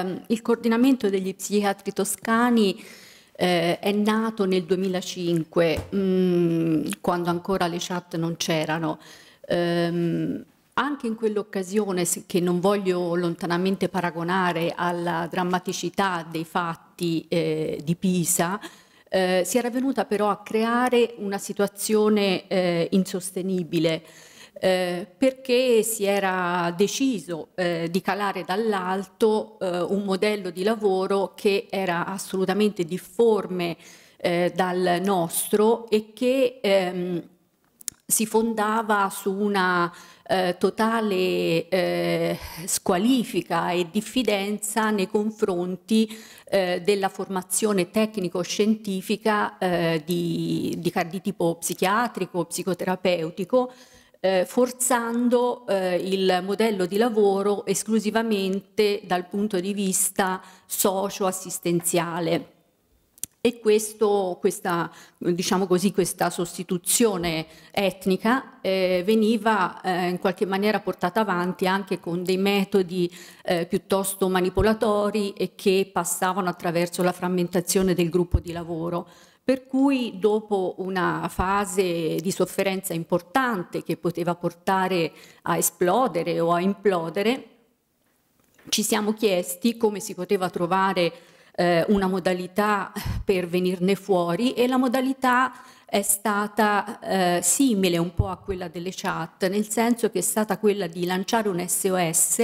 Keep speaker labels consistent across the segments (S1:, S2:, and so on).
S1: ehm, il coordinamento degli psichiatri toscani eh, è nato nel 2005, mh, mm, quando ancora le chat non c'erano. Ehm, anche in quell'occasione, che non voglio lontanamente paragonare alla drammaticità dei fatti eh, di Pisa, eh, si era venuta però a creare una situazione eh, insostenibile. Eh, perché si era deciso eh, di calare dall'alto eh, un modello di lavoro che era assolutamente difforme eh, dal nostro e che ehm, si fondava su una eh, totale eh, squalifica e diffidenza nei confronti eh, della formazione tecnico-scientifica eh, di, di, di tipo psichiatrico, psicoterapeutico, eh, forzando eh, il modello di lavoro esclusivamente dal punto di vista socio-assistenziale. E questo, questa, diciamo così, questa, sostituzione etnica eh, veniva eh, in qualche maniera portata avanti anche con dei metodi eh, piuttosto manipolatori e che passavano attraverso la frammentazione del gruppo di lavoro. Per cui dopo una fase di sofferenza importante che poteva portare a esplodere o a implodere, ci siamo chiesti come si poteva trovare eh, una modalità per venirne fuori e la modalità è stata eh, simile un po' a quella delle chat, nel senso che è stata quella di lanciare un SOS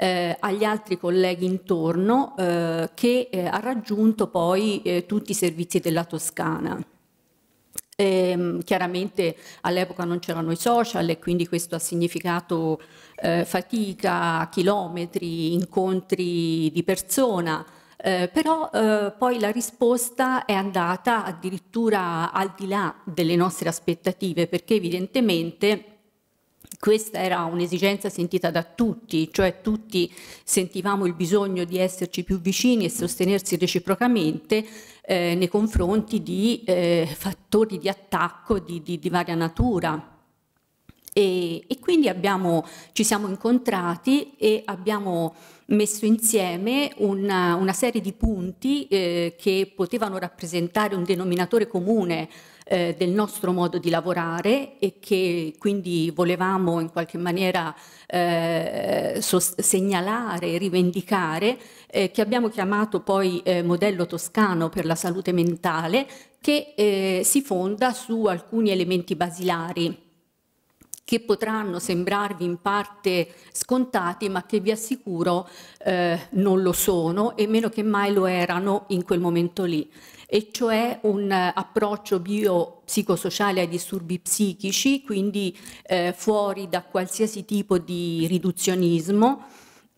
S1: eh, agli altri colleghi intorno eh, che eh, ha raggiunto poi eh, tutti i servizi della Toscana. E, ehm, chiaramente all'epoca non c'erano i social e quindi questo ha significato eh, fatica, chilometri, incontri di persona, eh, però eh, poi la risposta è andata addirittura al di là delle nostre aspettative perché evidentemente questa era un'esigenza sentita da tutti, cioè tutti sentivamo il bisogno di esserci più vicini e sostenersi reciprocamente eh, nei confronti di eh, fattori di attacco di, di, di varia natura e, e quindi abbiamo, ci siamo incontrati e abbiamo messo insieme una, una serie di punti eh, che potevano rappresentare un denominatore comune eh, del nostro modo di lavorare e che quindi volevamo in qualche maniera eh, segnalare, rivendicare, eh, che abbiamo chiamato poi eh, modello toscano per la salute mentale, che eh, si fonda su alcuni elementi basilari che potranno sembrarvi in parte scontati, ma che vi assicuro eh, non lo sono e meno che mai lo erano in quel momento lì e cioè un eh, approccio biopsicosociale ai disturbi psichici, quindi eh, fuori da qualsiasi tipo di riduzionismo,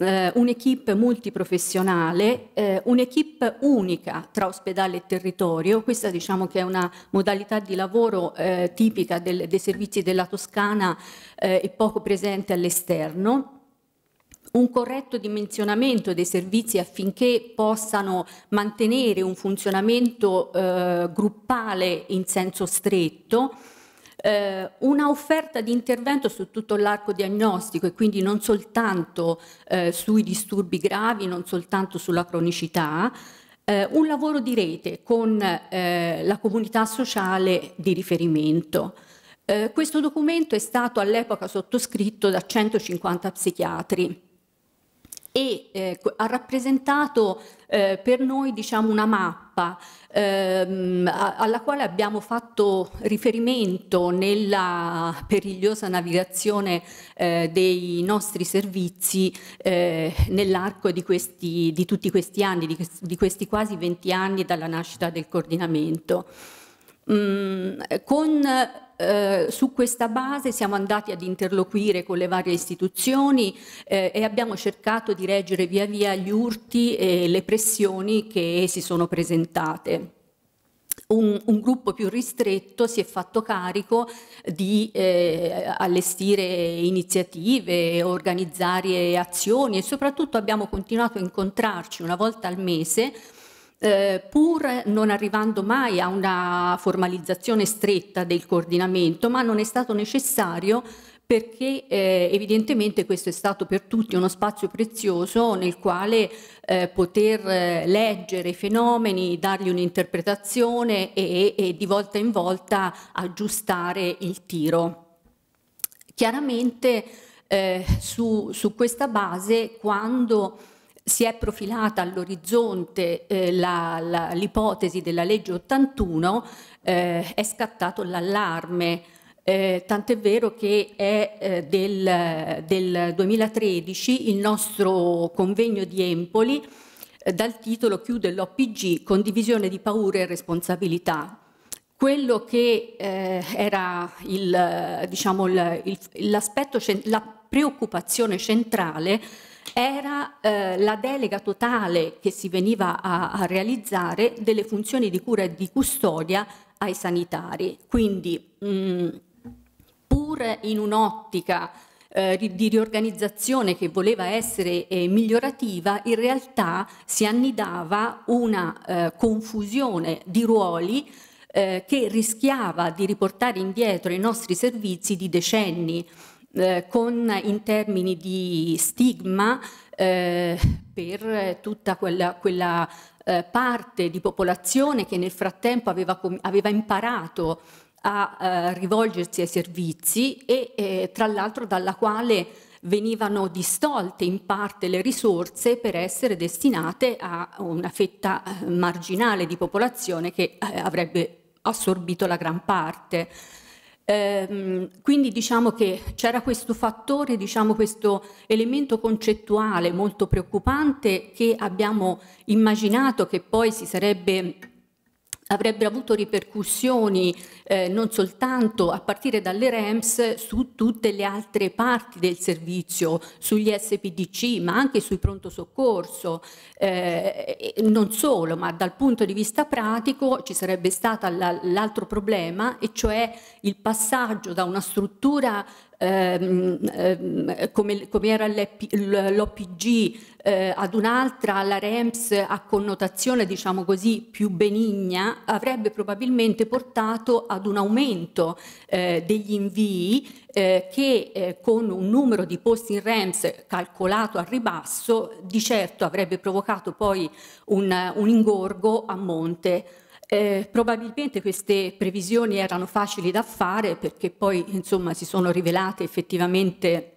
S1: eh, un'equipe multiprofessionale, eh, un'equipe unica tra ospedale e territorio, questa diciamo che è una modalità di lavoro eh, tipica del, dei servizi della Toscana eh, e poco presente all'esterno un corretto dimensionamento dei servizi affinché possano mantenere un funzionamento eh, gruppale in senso stretto, eh, una offerta di intervento su tutto l'arco diagnostico e quindi non soltanto eh, sui disturbi gravi, non soltanto sulla cronicità, eh, un lavoro di rete con eh, la comunità sociale di riferimento. Eh, questo documento è stato all'epoca sottoscritto da 150 psichiatri e eh, ha rappresentato per noi diciamo, una mappa mappa ehm, alla quale abbiamo fatto riferimento nella perigliosa navigazione eh, dei nostri servizi eh, nell'arco di, questi, di tutti questi anni, di, di questi quasi 20 anni dalla nascita del coordinamento. Mm, con eh, su questa base siamo andati ad interloquire con le varie istituzioni eh, e abbiamo cercato di reggere via via gli urti e le pressioni che si sono presentate. Un, un, gruppo più ristretto si è fatto carico di eh, allestire iniziative, organizzare azioni e soprattutto abbiamo continuato a incontrarci una volta al mese eh, pur non arrivando mai a una formalizzazione stretta del coordinamento, ma non è stato necessario perché eh, evidentemente questo è stato per tutti uno spazio prezioso nel quale eh, poter eh, leggere i fenomeni, dargli un'interpretazione e, e, di volta in volta aggiustare il tiro. Chiaramente eh, su, su, questa base quando si è profilata all'orizzonte eh, l'ipotesi della legge 81, eh, è scattato l'allarme. Eh, tant'è vero che è eh, del, del, 2013 il nostro convegno di Empoli eh, dal titolo Chiude l'OPG, condivisione di paure e responsabilità, quello che eh, era il, diciamo, il, il, la preoccupazione centrale era eh, la delega totale che si veniva a, a, realizzare delle funzioni di cura e di custodia ai sanitari. Quindi, mh, mm, pur in un'ottica eh, di riorganizzazione che voleva essere eh, migliorativa, in realtà si annidava una eh, confusione di ruoli eh, che rischiava di riportare indietro i nostri servizi di decenni eh, con, in termini di stigma eh, per tutta quella, quella eh, parte di popolazione che nel frattempo aveva, aveva imparato a eh, rivolgersi ai servizi e tra l'altro dalla quale venivano distolte in parte le risorse per essere destinate a una fetta marginale di popolazione che avrebbe assorbito la gran parte. Ehm, quindi diciamo che c'era questo fattore, diciamo questo elemento concettuale molto preoccupante che abbiamo immaginato che poi si sarebbe avrebbe avuto ripercussioni eh, non soltanto a partire dalle REMS su tutte le altre parti del servizio, sugli SPDC ma anche sui pronto soccorso, eh, non solo ma dal punto di vista pratico ci sarebbe stato l'altro problema e cioè il passaggio da una struttura Ehm, ehm, come, come, era l'OPG eh, ad un'altra, la REMS a connotazione diciamo così più benigna, avrebbe probabilmente portato ad un aumento eh, degli invii eh, che eh, con un numero di posti in REMS calcolato al ribasso di certo avrebbe provocato poi un, un ingorgo a monte. Eh, probabilmente queste previsioni erano facili da fare perché poi insomma, si sono rivelate effettivamente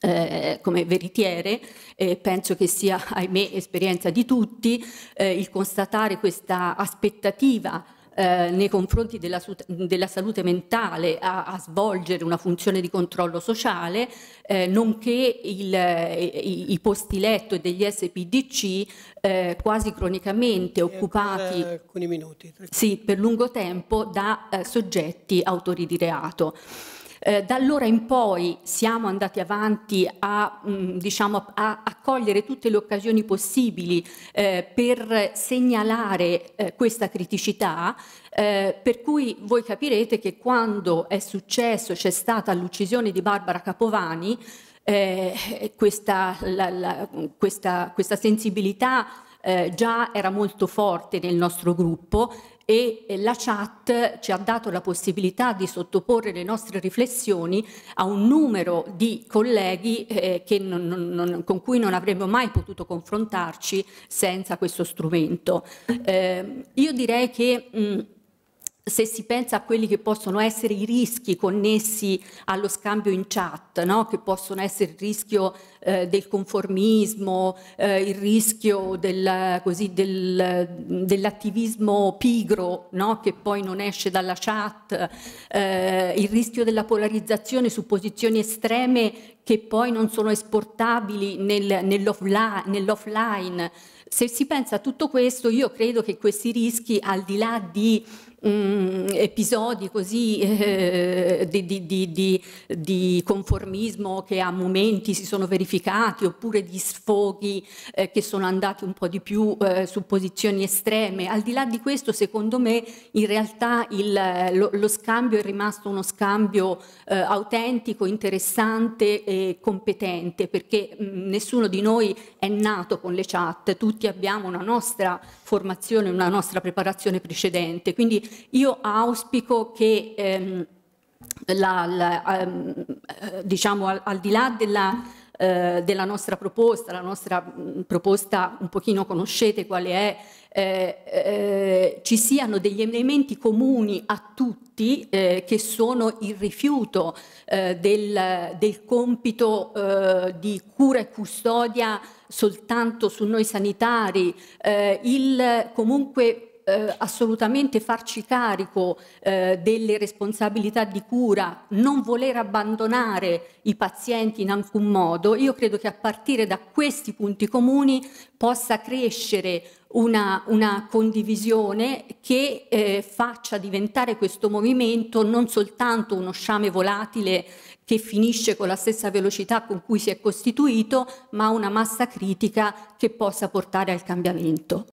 S1: eh, come veritiere, eh, penso che sia ahimè esperienza di tutti eh, il constatare questa aspettativa eh, nei confronti della, della salute mentale a, a, svolgere una funzione di controllo sociale, eh, nonché il, eh, i, i, posti letto e degli SPDC eh, quasi cronicamente e eh, occupati minuti, sì, per lungo tempo da soggetti autori di reato. Eh, da allora in poi siamo andati avanti a, mh, mm, diciamo, a, a cogliere tutte le occasioni possibili eh, per segnalare eh, questa criticità, eh, per cui voi capirete che quando è successo, c'è stata l'uccisione di Barbara Capovani, eh, questa, la, la, questa, questa sensibilità eh, già era molto forte nel nostro gruppo e la chat ci ha dato la possibilità di sottoporre le nostre riflessioni a un numero di colleghi eh, non, non, con cui non avremmo mai potuto confrontarci senza questo strumento. Eh, io direi che... Mh, mm, se si pensa a quelli che possono essere i rischi connessi allo scambio in chat, no? che possono essere il rischio eh, del conformismo, eh, il rischio del, del, dell'attivismo pigro no? che poi non esce dalla chat, eh, il rischio della polarizzazione su posizioni estreme che poi non sono esportabili nel, nell'offline, nell'offline. Se si pensa a tutto questo, io credo che questi rischi, al di là di Mm, episodi così eh, di, di, di, di, conformismo che a momenti si sono verificati oppure di sfoghi eh, che sono andati un po' di più eh, su posizioni estreme. Al di là di questo, secondo me, in realtà il, lo, lo, scambio è rimasto uno scambio eh, autentico, interessante, eh, competente perché mh, mm, nessuno di noi è nato con le chat, tutti abbiamo una nostra formazione, una nostra preparazione precedente. Quindi io auspico che ehm, la, la, ehm, eh, diciamo al, al di là della eh, della nostra proposta, la nostra mh, mm, proposta un pochino conoscete quale è, eh, eh, ci siano degli elementi comuni a tutti eh, che sono il rifiuto eh, del, del, compito eh, di cura e custodia soltanto su noi sanitari, eh, il comunque eh, assolutamente farci carico eh, delle responsabilità di cura, non voler abbandonare i pazienti in alcun modo, io credo che a partire da questi punti comuni possa crescere una, una condivisione che eh, faccia diventare questo movimento non soltanto uno sciame volatile che finisce con la stessa velocità con cui si è costituito, ma una massa critica che possa portare al cambiamento.